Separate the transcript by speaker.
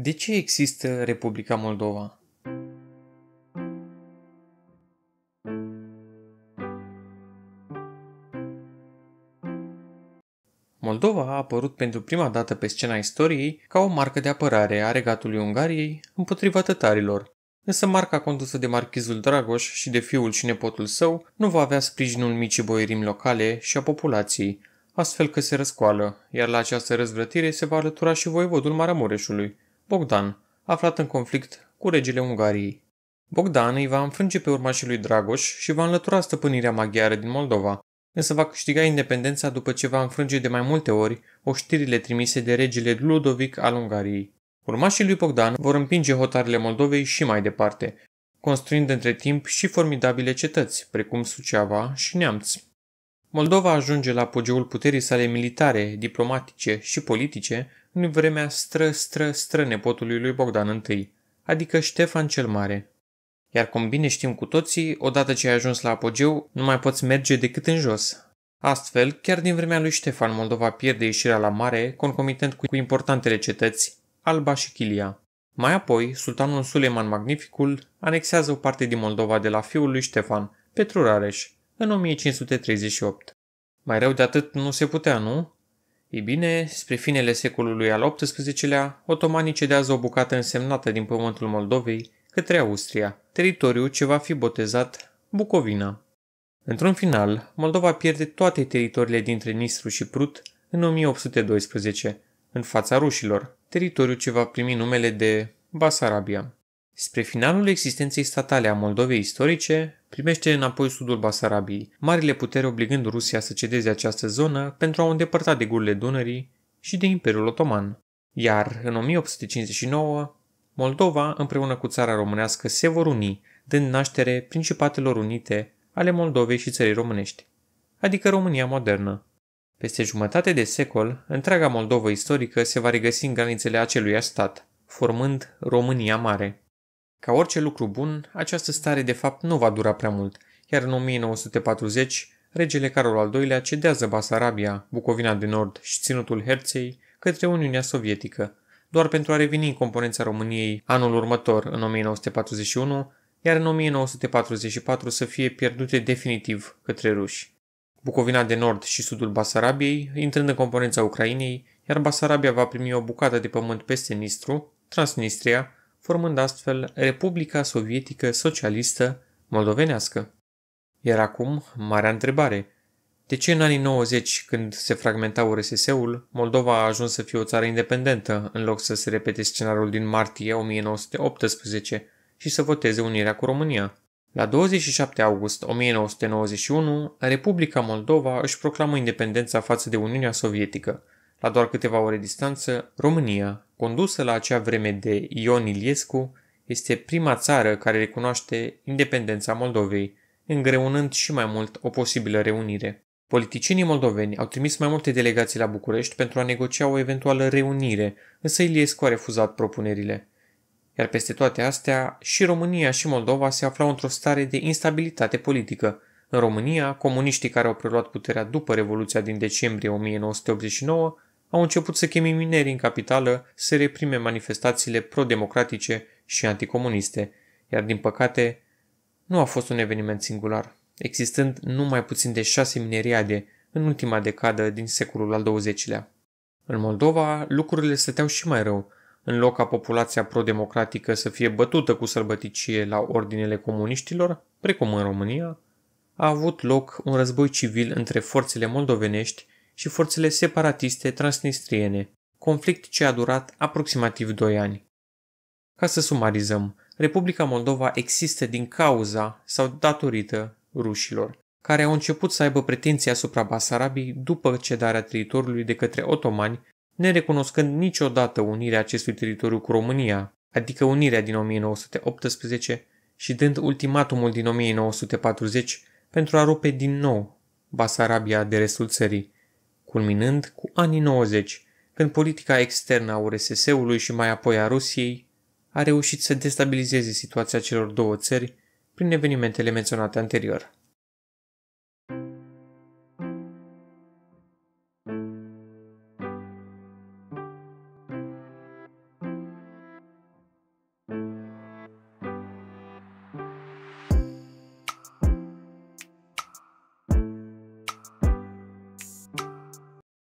Speaker 1: De ce există Republica Moldova? Moldova a apărut pentru prima dată pe scena istoriei ca o marcă de apărare a regatului Ungariei împotriva tătarilor. Însă marca condusă de marchizul Dragoș și de fiul și nepotul său nu va avea sprijinul micii boierimi locale și a populației, astfel că se răscoală, iar la această răzvrătire se va alătura și voivodul Maramureșului. Bogdan, aflat în conflict cu regele Ungariei. Bogdan îi va înfrânge pe urmașii lui Dragoș și va înlătura stăpânirea maghiară din Moldova, însă va câștiga independența după ce va înfrânge de mai multe ori oștirile trimise de regele Ludovic al Ungariei. Urmașii lui Bogdan vor împinge hotarele Moldovei și mai departe, construind între timp și formidabile cetăți, precum Suceava și Neamț. Moldova ajunge la apogeul puterii sale militare, diplomatice și politice în vremea stră-stră-stră nepotului lui Bogdan I, adică Ștefan cel Mare. Iar cum bine știm cu toții, odată ce ai ajuns la apogeu, nu mai poți merge decât în jos. Astfel, chiar din vremea lui Ștefan, Moldova pierde ieșirea la mare, concomitent cu importantele cetăți, Alba și Chilia. Mai apoi, sultanul Suleiman Magnificul anexează o parte din Moldova de la fiul lui Ștefan, Petru Rareș, în 1538. Mai rău de atât nu se putea, nu? Ei bine, spre finele secolului al XVIII-lea, otomanii cedează o bucată însemnată din pământul Moldovei către Austria, teritoriu ce va fi botezat Bucovina. Într-un final, Moldova pierde toate teritoriile dintre Nistru și Prut în 1812, în fața rușilor, teritoriu ce va primi numele de Basarabia. Spre finalul existenței statale a Moldovei istorice, primește înapoi sudul Basarabiei, marile puteri obligând Rusia să cedeze această zonă pentru a o îndepărta de gurile Dunării și de Imperiul Otoman. Iar, în 1859, Moldova împreună cu țara românească se vor uni, dând naștere Principatelor Unite ale Moldovei și țării românești, adică România modernă. Peste jumătate de secol, întreaga Moldova istorică se va regăsi în granițele acelui stat, formând România Mare. Ca orice lucru bun, această stare de fapt nu va dura prea mult, iar în 1940, regele Carol al II-lea cedează Basarabia, Bucovina de Nord și Ținutul Herței către Uniunea Sovietică, doar pentru a reveni în componența României anul următor, în 1941, iar în 1944 să fie pierdute definitiv către ruși. Bucovina de nord și sudul Basarabiei, intrând în componența Ucrainei, iar Basarabia va primi o bucată de pământ peste Nistru, Transnistria, formând astfel Republica Sovietică Socialistă Moldovenească. Iar acum, marea întrebare. De ce în anii 90, când se fragmenta URSS-ul, Moldova a ajuns să fie o țară independentă, în loc să se repete scenariul din martie 1918 și să voteze unirea cu România? La 27 august 1991, Republica Moldova își proclamă independența față de Uniunea Sovietică – la doar câteva ore distanță, România, condusă la acea vreme de Ion Iliescu, este prima țară care recunoaște independența Moldovei, îngreunând și mai mult o posibilă reunire. Politicienii moldoveni au trimis mai multe delegații la București pentru a negocia o eventuală reunire, însă Iliescu a refuzat propunerile. Iar peste toate astea, și România și Moldova se aflau într-o stare de instabilitate politică. În România, comuniștii care au preluat puterea după Revoluția din decembrie 1989 au început să cheme minerii în capitală să reprime manifestațiile pro-democratice și anticomuniste, iar din păcate nu a fost un eveniment singular, existând nu mai puțin de șase mineriade în ultima decadă din secolul al XX-lea. În Moldova, lucrurile stăteau și mai rău, în loc ca populația pro-democratică să fie bătută cu sărbăticie la ordinele comuniștilor, precum în România, a avut loc un război civil între forțele moldovenești și forțele separatiste transnistriene, conflict ce a durat aproximativ 2 ani. Ca să sumarizăm, Republica Moldova există din cauza sau datorită rușilor, care au început să aibă pretenții asupra Basarabiei după cedarea teritoriului de către otomani, nerecunoscând niciodată unirea acestui teritoriu cu România, adică unirea din 1918 și dând ultimatumul din 1940 pentru a rupe din nou Basarabia de restul țării, culminând cu anii 90, când politica externă a URSS-ului și mai apoi a Rusiei a reușit să destabilizeze situația celor două țări prin evenimentele menționate anterior.